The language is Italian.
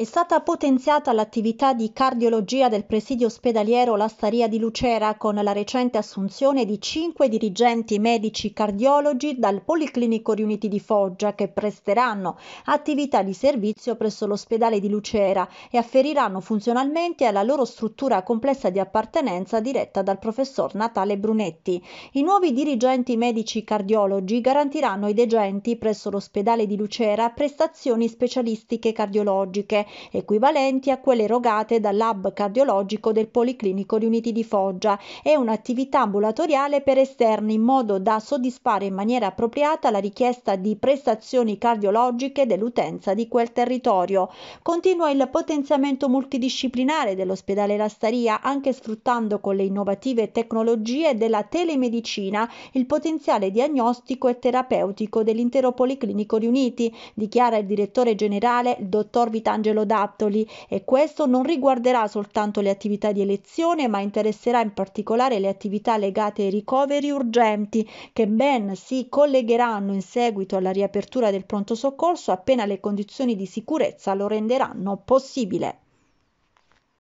È stata potenziata l'attività di cardiologia del presidio ospedaliero La Staria di Lucera con la recente assunzione di cinque dirigenti medici cardiologi dal Policlinico Riuniti di Foggia che presteranno attività di servizio presso l'ospedale di Lucera e afferiranno funzionalmente alla loro struttura complessa di appartenenza diretta dal professor Natale Brunetti. I nuovi dirigenti medici cardiologi garantiranno ai degenti presso l'ospedale di Lucera prestazioni specialistiche cardiologiche equivalenti a quelle erogate dal lab cardiologico del Policlinico Riuniti di Foggia e un'attività ambulatoriale per esterni in modo da soddisfare in maniera appropriata la richiesta di prestazioni cardiologiche dell'utenza di quel territorio. Continua il potenziamento multidisciplinare dell'ospedale Lastaria anche sfruttando con le innovative tecnologie della telemedicina il potenziale diagnostico e terapeutico dell'intero Policlinico Riuniti, dichiara il direttore generale il dottor Vitangelo Lodattoli e questo non riguarderà soltanto le attività di elezione, ma interesserà in particolare le attività legate ai ricoveri urgenti che ben si collegheranno in seguito alla riapertura del pronto soccorso appena le condizioni di sicurezza lo renderanno possibile.